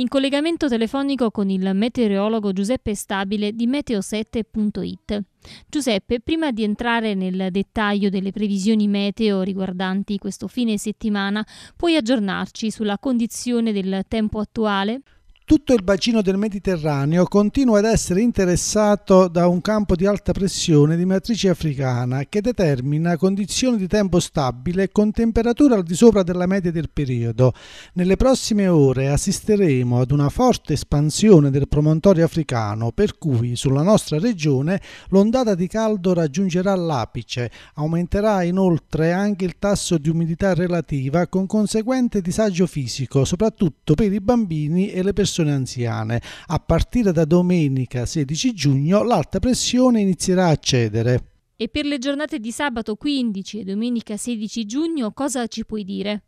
in collegamento telefonico con il meteorologo Giuseppe Stabile di meteo7.it. Giuseppe, prima di entrare nel dettaglio delle previsioni meteo riguardanti questo fine settimana, puoi aggiornarci sulla condizione del tempo attuale? tutto il bacino del Mediterraneo continua ad essere interessato da un campo di alta pressione di matrice africana che determina condizioni di tempo stabile con temperature al di sopra della media del periodo. Nelle prossime ore assisteremo ad una forte espansione del promontorio africano, per cui sulla nostra regione l'ondata di caldo raggiungerà l'apice, aumenterà inoltre anche il tasso di umidità relativa con conseguente disagio fisico, soprattutto per i bambini e le persone persone anziane. A partire da domenica 16 giugno l'alta pressione inizierà a cedere. E per le giornate di sabato 15 e domenica 16 giugno cosa ci puoi dire?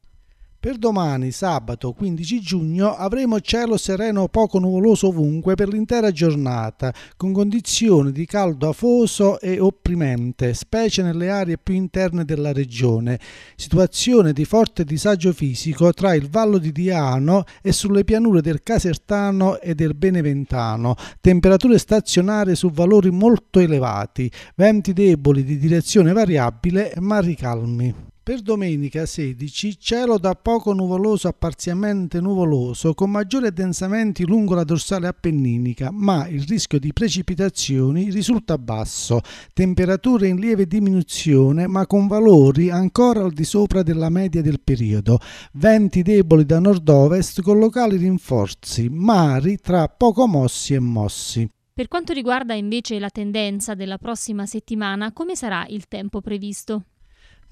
Per domani, sabato 15 giugno, avremo cielo sereno poco nuvoloso ovunque per l'intera giornata, con condizioni di caldo afoso e opprimente, specie nelle aree più interne della regione. Situazione di forte disagio fisico tra il vallo di Diano e sulle pianure del Casertano e del Beneventano. Temperature stazionarie su valori molto elevati, venti deboli di direzione variabile ma ricalmi. Per domenica 16 cielo da poco nuvoloso a parzialmente nuvoloso con maggiori addensamenti lungo la dorsale appenninica, ma il rischio di precipitazioni risulta basso, temperature in lieve diminuzione ma con valori ancora al di sopra della media del periodo, venti deboli da nord-ovest con locali rinforzi, mari tra poco mossi e mossi. Per quanto riguarda invece la tendenza della prossima settimana, come sarà il tempo previsto?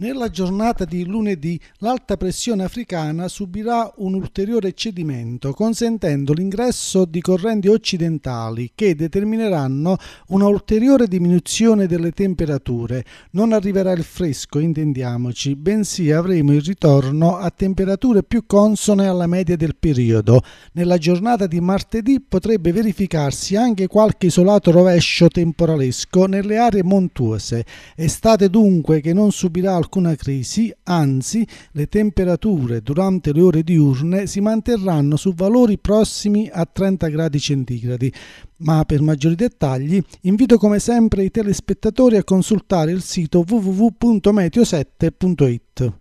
Nella giornata di lunedì l'alta pressione africana subirà un ulteriore cedimento, consentendo l'ingresso di correnti occidentali che determineranno una ulteriore diminuzione delle temperature. Non arriverà il fresco, intendiamoci, bensì avremo il ritorno a temperature più consone alla media del periodo. Nella giornata di martedì potrebbe verificarsi anche qualche isolato rovescio temporalesco nelle aree montuose. Estate dunque che non subirà alcun alcuna crisi, anzi le temperature durante le ore diurne si manterranno su valori prossimi a 30 gradi centigradi. Ma per maggiori dettagli invito come sempre i telespettatori a consultare il sito www.meteo7.it.